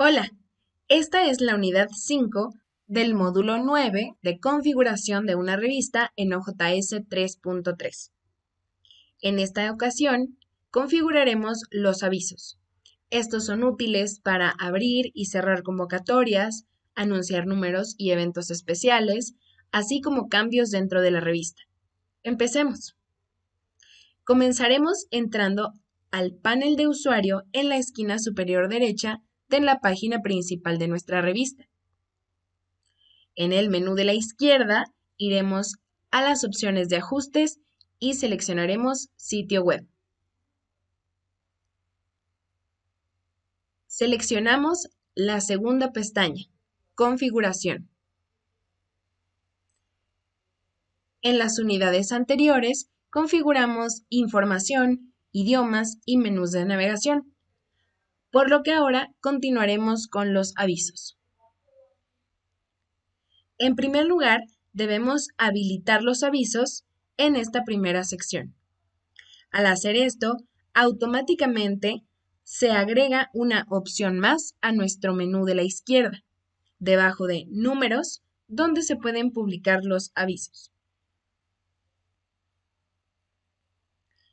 Hola, esta es la unidad 5 del módulo 9 de configuración de una revista en OJS 3.3. En esta ocasión, configuraremos los avisos. Estos son útiles para abrir y cerrar convocatorias, anunciar números y eventos especiales, así como cambios dentro de la revista. Empecemos. Comenzaremos entrando al panel de usuario en la esquina superior derecha en la página principal de nuestra revista. En el menú de la izquierda iremos a las opciones de ajustes y seleccionaremos sitio web. Seleccionamos la segunda pestaña, configuración. En las unidades anteriores configuramos información, idiomas y menús de navegación por lo que ahora continuaremos con los avisos. En primer lugar, debemos habilitar los avisos en esta primera sección. Al hacer esto, automáticamente se agrega una opción más a nuestro menú de la izquierda, debajo de Números, donde se pueden publicar los avisos.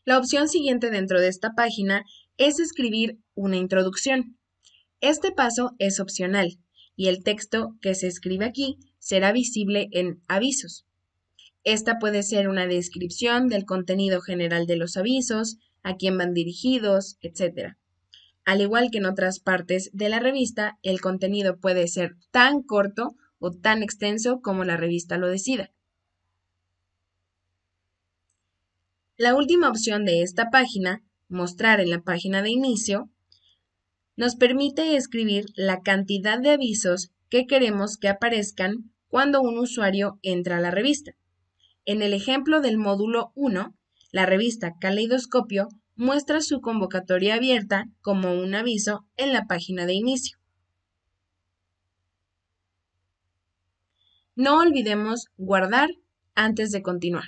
La opción siguiente dentro de esta página es escribir una introducción. Este paso es opcional y el texto que se escribe aquí será visible en avisos. Esta puede ser una descripción del contenido general de los avisos, a quién van dirigidos, etc. Al igual que en otras partes de la revista, el contenido puede ser tan corto o tan extenso como la revista lo decida. La última opción de esta página mostrar en la página de inicio, nos permite escribir la cantidad de avisos que queremos que aparezcan cuando un usuario entra a la revista. En el ejemplo del módulo 1, la revista Caleidoscopio muestra su convocatoria abierta como un aviso en la página de inicio. No olvidemos guardar antes de continuar.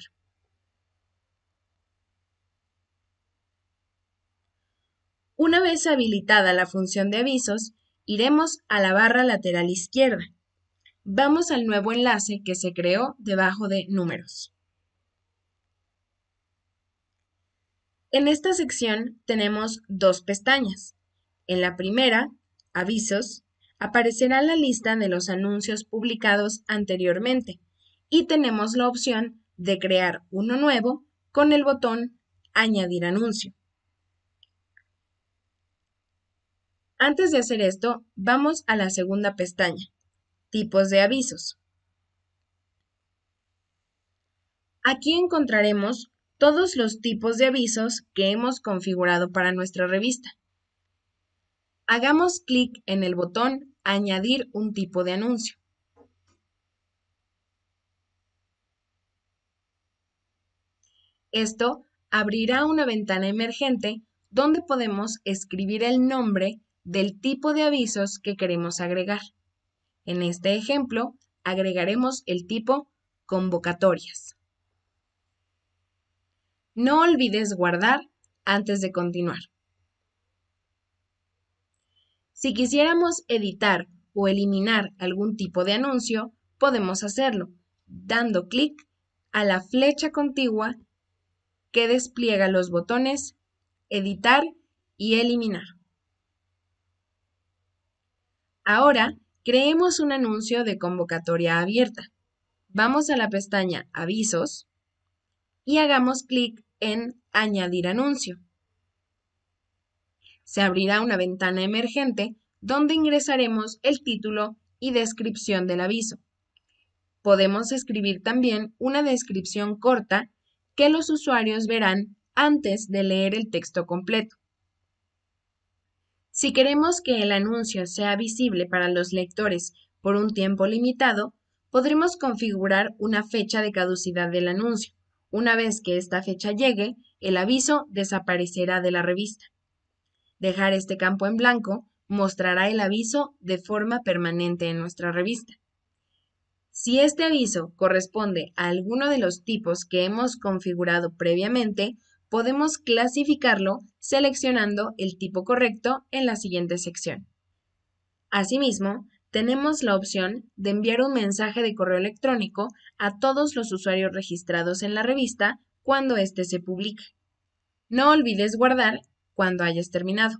Una vez habilitada la función de avisos, iremos a la barra lateral izquierda. Vamos al nuevo enlace que se creó debajo de números. En esta sección tenemos dos pestañas. En la primera, avisos, aparecerá la lista de los anuncios publicados anteriormente y tenemos la opción de crear uno nuevo con el botón Añadir anuncio. Antes de hacer esto, vamos a la segunda pestaña, tipos de avisos. Aquí encontraremos todos los tipos de avisos que hemos configurado para nuestra revista. Hagamos clic en el botón Añadir un tipo de anuncio. Esto abrirá una ventana emergente donde podemos escribir el nombre del tipo de avisos que queremos agregar. En este ejemplo, agregaremos el tipo convocatorias. No olvides guardar antes de continuar. Si quisiéramos editar o eliminar algún tipo de anuncio, podemos hacerlo dando clic a la flecha contigua que despliega los botones Editar y Eliminar. Ahora, creemos un anuncio de convocatoria abierta. Vamos a la pestaña Avisos y hagamos clic en Añadir anuncio. Se abrirá una ventana emergente donde ingresaremos el título y descripción del aviso. Podemos escribir también una descripción corta que los usuarios verán antes de leer el texto completo. Si queremos que el anuncio sea visible para los lectores por un tiempo limitado, podremos configurar una fecha de caducidad del anuncio. Una vez que esta fecha llegue, el aviso desaparecerá de la revista. Dejar este campo en blanco mostrará el aviso de forma permanente en nuestra revista. Si este aviso corresponde a alguno de los tipos que hemos configurado previamente, podemos clasificarlo seleccionando el tipo correcto en la siguiente sección. Asimismo, tenemos la opción de enviar un mensaje de correo electrónico a todos los usuarios registrados en la revista cuando éste se publique. No olvides guardar cuando hayas terminado.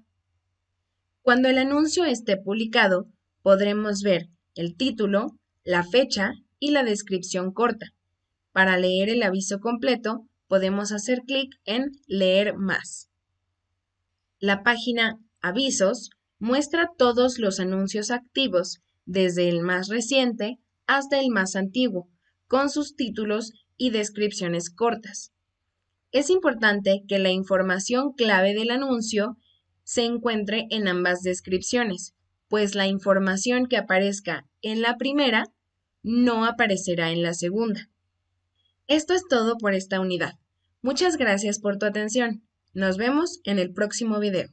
Cuando el anuncio esté publicado, podremos ver el título, la fecha y la descripción corta. Para leer el aviso completo, podemos hacer clic en Leer más. La página Avisos muestra todos los anuncios activos, desde el más reciente hasta el más antiguo, con sus títulos y descripciones cortas. Es importante que la información clave del anuncio se encuentre en ambas descripciones, pues la información que aparezca en la primera no aparecerá en la segunda. Esto es todo por esta unidad. Muchas gracias por tu atención. Nos vemos en el próximo video.